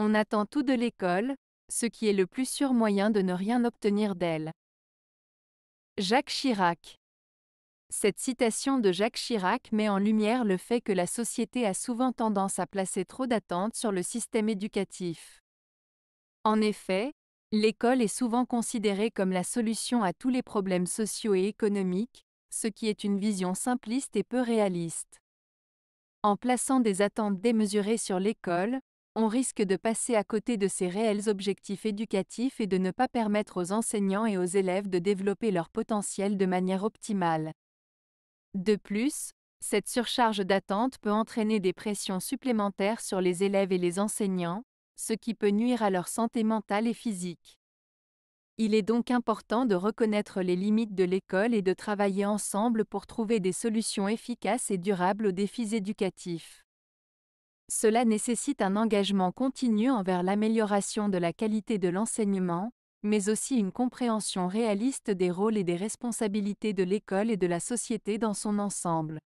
On attend tout de l'école, ce qui est le plus sûr moyen de ne rien obtenir d'elle. Jacques Chirac Cette citation de Jacques Chirac met en lumière le fait que la société a souvent tendance à placer trop d'attentes sur le système éducatif. En effet, l'école est souvent considérée comme la solution à tous les problèmes sociaux et économiques, ce qui est une vision simpliste et peu réaliste. En plaçant des attentes démesurées sur l'école, on risque de passer à côté de ses réels objectifs éducatifs et de ne pas permettre aux enseignants et aux élèves de développer leur potentiel de manière optimale. De plus, cette surcharge d'attente peut entraîner des pressions supplémentaires sur les élèves et les enseignants, ce qui peut nuire à leur santé mentale et physique. Il est donc important de reconnaître les limites de l'école et de travailler ensemble pour trouver des solutions efficaces et durables aux défis éducatifs. Cela nécessite un engagement continu envers l'amélioration de la qualité de l'enseignement, mais aussi une compréhension réaliste des rôles et des responsabilités de l'école et de la société dans son ensemble.